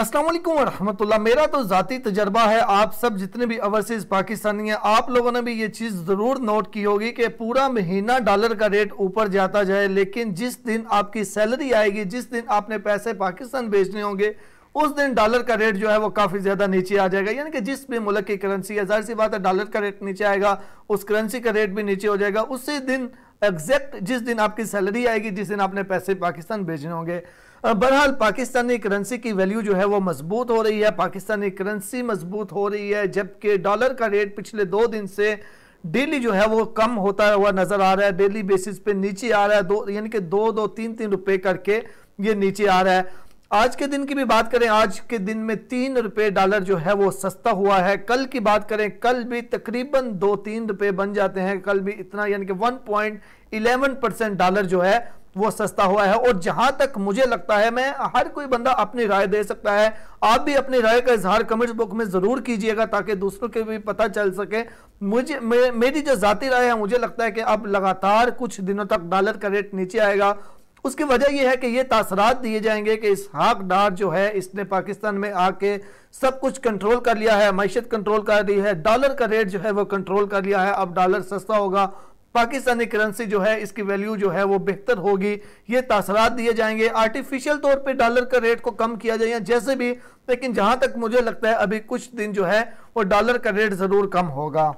असलम वरहमतुल्ला मेरा तो ज़ाती तजर्बा है आप सब जितने भी ओवरसीज़ पाकिस्तानी हैं आप लोगों ने भी ये चीज़ ज़रूर नोट की होगी कि पूरा महीना डॉलर का रेट ऊपर जाता जाए लेकिन जिस दिन आपकी सैलरी आएगी जिस दिन आपने पैसे पाकिस्तान भेजने होंगे उस दिन डॉलर का रेट जो है वो काफ़ी ज़्यादा नीचे आ जाएगा यानी कि जिस भी मुल्क की करेंसी है जाहिर सी बात है डॉलर का रेट नीचे आएगा उस करेंसी का रेट भी नीचे हो जाएगा उसी दिन एग्जैक्ट जिस दिन आपकी सैलरी आएगी जिस दिन आपने पैसे पाकिस्तान भेजने होंगे बहरहाल पाकिस्तानी करेंसी की वैल्यू जो है वो मजबूत हो रही है पाकिस्तानी करेंसी मजबूत हो रही है जबकि डॉलर का रेट पिछले दो दिन से डेली जो है वो कम होता हुआ नज़र आ रहा है डेली बेसिस पे नीचे आ रहा है दो यानी कि दो दो तीन तीन रुपए करके ये नीचे आ रहा है आज के दिन की भी बात करें आज के दिन में तीन रुपये डॉलर जो है वो सस्ता हुआ है कल की बात करें कल भी तकरीबन दो तीन रुपये बन जाते हैं कल भी इतना यानी कि one point eleven percent dollar जो है वो सस्ता हुआ है और जहां तक मुझे लगता है मैं हर कोई बंदा अपनी राय दे सकता है आप भी अपनी राय का इजहार कमेंट्स बुक में ज़रूर कीजिएगा ताकि दूसरों के भी पता चल सके मुझे मे, मेरी जो ज़ाती राय है मुझे लगता है कि अब लगातार कुछ दिनों तक डॉलर का रेट नीचे आएगा उसकी वजह यह है कि ये तासरात दिए जाएंगे कि इस हाक डार जो है इसने पाकिस्तान में आके सब कुछ कंट्रोल कर लिया है मैशत कंट्रोल कर दी है डॉलर का रेट जो है वो कंट्रोल कर लिया है अब डॉलर सस्ता होगा पाकिस्तानी करेंसी जो है इसकी वैल्यू जो है वो बेहतर होगी ये तासरात दिए जाएंगे आर्टिफिशियल तौर पे डॉलर का रेट को कम किया जाए जैसे भी लेकिन जहां तक मुझे लगता है अभी कुछ दिन जो है वो डॉलर का रेट ज़रूर कम होगा